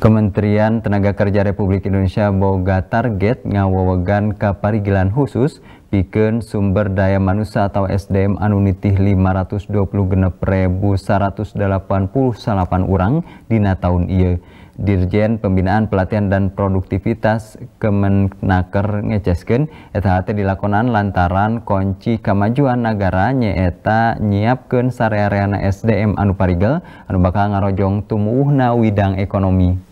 Kementerian Tenaga Kerja Republik Indonesia boga target ngawawegan kaparigilan khusus bikin sumber daya manusia atau SDM anu nitih 520 genep rebu orang dina tahun ieu. Dirjen Pembinaan Pelatihan dan Produktivitas Kemenaker ngecesken eta dilakonan lantaran kunci kemajuan negara nyiapkan nyiapkeun sareareana SDM anu parigel anu bakal ngarojong tumuwuhna widang ekonomi.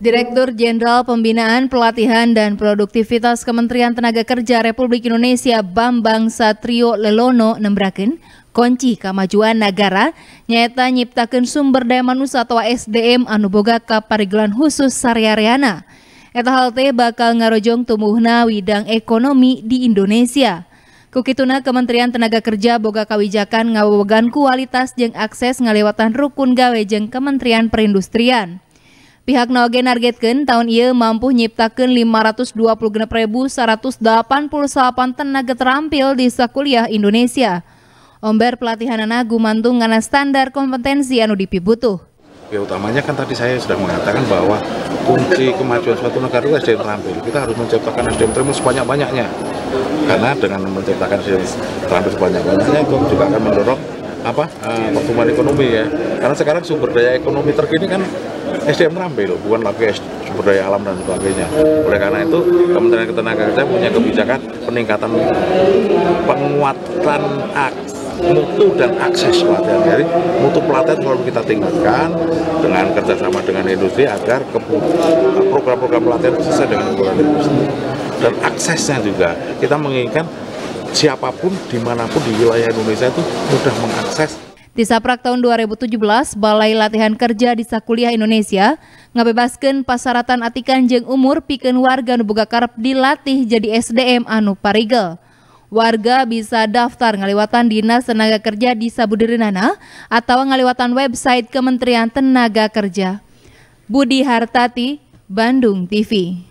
Direktur Jenderal Pembinaan Pelatihan dan Produktivitas Kementerian Tenaga Kerja Republik Indonesia Bambang Satrio Lelono nembraken kunci kemajuan negara nyata nyiptakan sumber daya manusia atau SDM anuboga boga kaparigelan khusus sariareana. Eta hal teh bakal ngarojong tumbuhna widang ekonomi di Indonesia. Kukituna Kementerian Tenaga Kerja boga kawijakan ngawogan kualitas jeng akses ngalewatan rukun gawe jeng Kementerian Perindustrian pihak Noge nargetkan tahun ia mampu nyiptakan 526.188 tenaga terampil di sekuliah Indonesia. Omber pelatihan anak gumantung karena standar kompetensi anu dipibutuh. Ya utamanya kan tadi saya sudah mengatakan bahwa kunci kemajuan suatu negara itu SDM terampil. Kita harus menciptakan SDM terampil sebanyak-banyaknya. Karena dengan menciptakan SDM terampil sebanyak-banyaknya itu juga akan mendorong apa uh, pertumbuhan ekonomi ya. Karena sekarang sumber daya ekonomi terkini kan SDM Rambe loh, bukan lagi sumber daya alam dan sebagainya. Oleh karena itu Kementerian Ketenagakerjaan punya kebijakan peningkatan penguatan akses mutu dan akses pelatihan. Jadi mutu pelatihan kalau kita tingkatkan dengan kerjasama dengan industri agar program-program pelatihan sesuai dengan kebutuhan industri dan aksesnya juga kita menginginkan siapapun dimanapun di wilayah Indonesia itu mudah mengakses. Di Saprak tahun 2017, Balai Latihan Kerja di Sakuliah Indonesia ngabebaskan pasaratan atikan jeng umur piken warga Nubuga Karep dilatih jadi SDM Anu Parigel. Warga bisa daftar ngaliwatan Dinas Tenaga Kerja di Sabudirinana atau ngaliwatan website Kementerian Tenaga Kerja. Budi Hartati, Bandung TV.